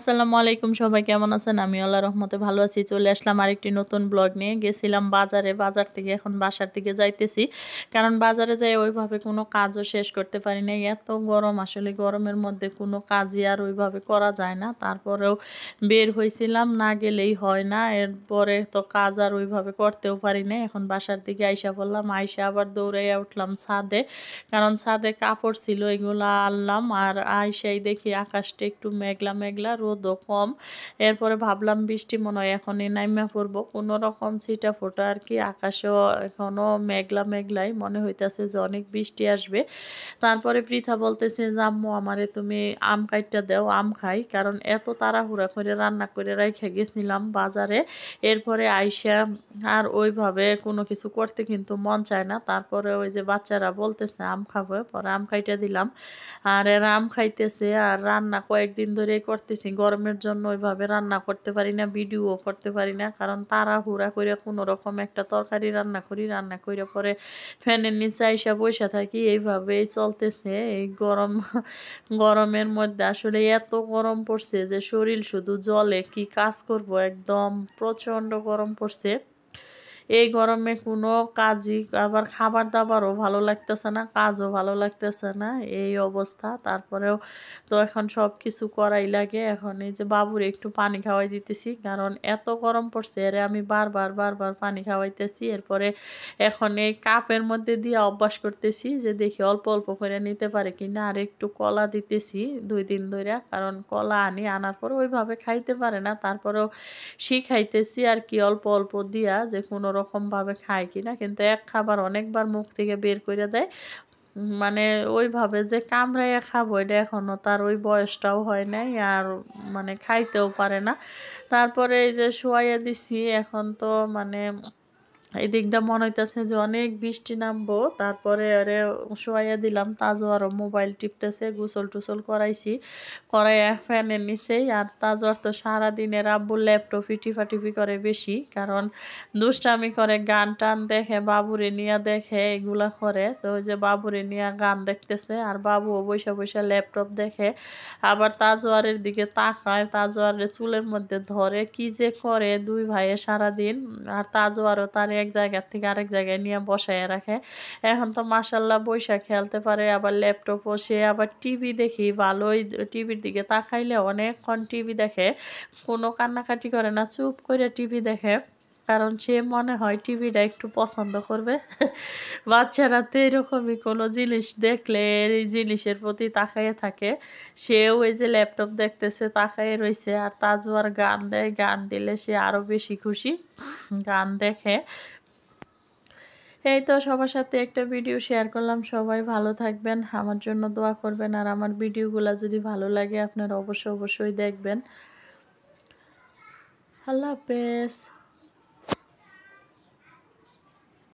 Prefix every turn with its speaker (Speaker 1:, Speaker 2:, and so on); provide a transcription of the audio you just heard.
Speaker 1: আসসালামু আলাইকুম সবাই কেমন আছেন আমি আল্লাহ রহমতে ভালো আছি চলে আসলাম আরেকটি নতুন ব্লগ নিয়ে গেছিলাম বাজারে বাজার থেকে এখন বাসার দিকে যাইতেছি কারণ বাজারে যাই ওইভাবে কোনো কাজও শেষ করতে পারি না এত গরম আসলে গরমের মধ্যে কোনো কাজই আর ওইভাবে করা যায় না তারপরেও বের হয়েছিলাম না গেলেই হয় না এরপরে তো কাজ আর ওইভাবে করতেও পারি না এখন বাসার দিকে আইসা বললাম আইসা আবার দৌড়াইয়া উঠলাম ছাদে কারণ ছাদে কাপড় ছিল এগুলো আনলাম আর আইসাই দেখি আকাশটা একটু মেঘলা মেঘলা রোদও কম এরপরে ভাবলাম বৃষ্টি মনে হয় এখনই নাইমা পড়বো কোনো রকম ছিটা ফোটা আর কি আকাশেও এখনও মেঘলা মেঘলাই মনে হইতেছে যে অনেক বৃষ্টি আসবে তারপরে পৃথা বলতেছে যে আম্মু আমারে তুমি আম কাইটটা দেও আম খাই কারণ এত তাড়াহুড়া করে রান্না করে রাইখে গেছিলাম বাজারে এরপরে আইসা আর ওইভাবে কোনো কিছু করতে কিন্তু মন চায় না তারপরে ওই যে বাচ্চারা বলতেছে আম খাবো পরে আম খাইটা দিলাম আর এরা আম খাইতেছে আর রান্না কয়েকদিন ধরে করতেছি গরমের জন্য ওইভাবে রান্না করতে পারি না ভিডিও করতে পারি না কারণ তাড়াহুড়া করে কোনো রকম একটা তরকারি রান্না করি রান্না করে পরে ফ্যানের নিচে আইসা বসে থাকি এইভাবেই চলতেছে এই গরম গরমের মধ্যে আসলে এত গরম পড়ছে যে শরীর শুধু জলে কি কাজ করব একদম প্রচণ্ড গরম পড়ছে এই গরমে কোনো কাজই আবার খাবার দাবারও ভালো লাগতেছে না কাজও ভালো লাগতেছে না এই অবস্থা তারপরেও তো এখন সব কিছু করাই লাগে এখন এই যে বাবুর একটু পানি খাওয়াই দিতেছি কারণ এত গরম পড়ছে এর আমি বারবার বারবার পানি খাওয়াইতেছি এরপরে এখন এই কাপের মধ্যে দিয়ে অভ্যাস করতেছি যে দেখি অল্প অল্প করে নিতে পারে কি না আর একটু কলা দিতেছি দুই দিন ধরে কারণ কলা আনি আনার পর ওইভাবে খাইতে পারে না তারপরেও শিখাইতেছি আর কি অল্প অল্প দিয়া যে কোনো রকমভাবে খায় কিনা কিন্তু এক খাবার অনেকবার মুখ থেকে বের করে দেয় মানে ওইভাবে যে কামড়াইয়া খাবো এটা এখনও তার ওই বয়সটাও হয় নাই আর মানে খাইতেও পারে না তারপরে এই যে শোয়াইয়া দিছি এখন তো মানে এদিকটা মনে হইতেছে যে অনেক বৃষ্টি নামবো তারপরে আরে শোয়াইয়া দিলাম তাজো আরও মোবাইল টিপতেছে গুসল টুসল করাইছি করাইয়া ফ্যানের নিচেই আর তাজওয়ার তো সারাদিনে রাব্বুর ল্যাপটপই টিফাটিফি করে বেশি কারণ দুষ্টামি করে গান টান দেখে বাবুরে নিয়া দেখে এগুলা করে তো ওই যে বাবুরে নিয়া গান দেখতেছে আর বাবুও বৈশা বৈশা ল্যাপটপ দেখে আবার তাজোয়ারের দিকে তাকায় তাজোয়ারের চুলের মধ্যে ধরে কি যে করে দুই ভাইয়ে সারাদিন আর তাজোয়ারও তারে এক জায়গার থেকে আরেক জায়গায় নিয়ে বসায় রাখে এখন তো মাসাল্লাহ বৈশা খেলতে পারে আবার ল্যাপটপ বসে আবার টিভি দেখি ভালোই টিভির দিকে তাকাইলে অনেকক্ষণ টিভি দেখে কোনো কান্নাকাটি করে না চুপ করে টিভি দেখে কারণ সে মনে হয় টিভিটা একটু পছন্দ করবে বাচ্চারা তো এরকমই কোনো জিনিস দেখলে এই জিনিসের প্রতি তাকাইয়ে থাকে সেও ওই যে ল্যাপটপ দেখতেছে তাকাইয়ে রয়েছে আর তাজুয়ার গান দেয় গান দিলে সে আরও বেশি খুশি গান দেখে এই তো সবার সাথে একটা ভিডিও শেয়ার করলাম সবাই ভালো থাকবেন আমার জন্য দোয়া করবেন আর আমার ভিডিওগুলো যদি ভালো লাগে আপনারা অবশ্যই অবশ্যই দেখবেন আল্লাহ হাফেজ